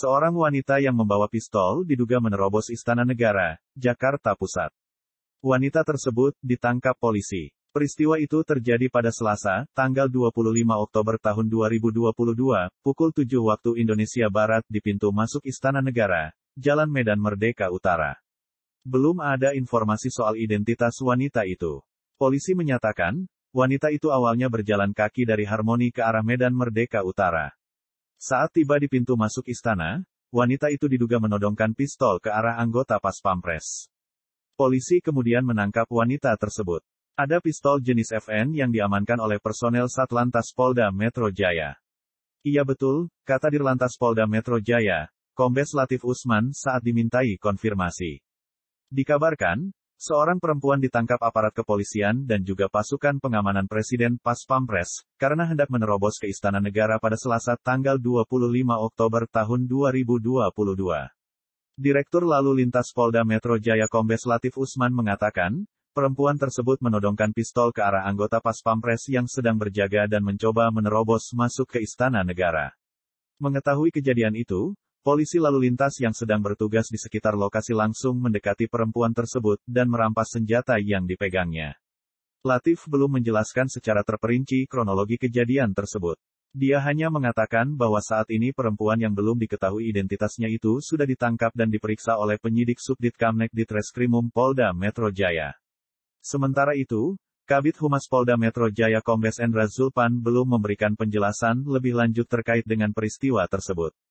Seorang wanita yang membawa pistol diduga menerobos Istana Negara, Jakarta Pusat. Wanita tersebut ditangkap polisi. Peristiwa itu terjadi pada Selasa, tanggal 25 Oktober tahun 2022, pukul 7 waktu Indonesia Barat di pintu masuk Istana Negara, Jalan Medan Merdeka Utara. Belum ada informasi soal identitas wanita itu. Polisi menyatakan, wanita itu awalnya berjalan kaki dari Harmoni ke arah Medan Merdeka Utara. Saat tiba di pintu masuk istana, wanita itu diduga menodongkan pistol ke arah anggota pas pampres. Polisi kemudian menangkap wanita tersebut. Ada pistol jenis FN yang diamankan oleh personel Satlantas Polda Metro Jaya. Iya betul, kata Dirlantas Polda Metro Jaya, Kombes Latif Usman saat dimintai konfirmasi. Dikabarkan, Seorang perempuan ditangkap aparat kepolisian dan juga pasukan pengamanan Presiden Pas Pampres, karena hendak menerobos ke Istana Negara pada Selasa tanggal 25 Oktober tahun 2022. Direktur Lalu Lintas Polda Metro Jaya Kombes Latif Usman mengatakan, perempuan tersebut menodongkan pistol ke arah anggota Pas Pampres yang sedang berjaga dan mencoba menerobos masuk ke Istana Negara. Mengetahui kejadian itu, Polisi lalu lintas yang sedang bertugas di sekitar lokasi langsung mendekati perempuan tersebut dan merampas senjata yang dipegangnya. Latif belum menjelaskan secara terperinci kronologi kejadian tersebut. Dia hanya mengatakan bahwa saat ini perempuan yang belum diketahui identitasnya itu sudah ditangkap dan diperiksa oleh penyidik Subdit Kamnek di Treskrimum Polda Metro Jaya. Sementara itu, Kabit Humas Polda Metro Jaya Kombes Endra Zulpan belum memberikan penjelasan lebih lanjut terkait dengan peristiwa tersebut.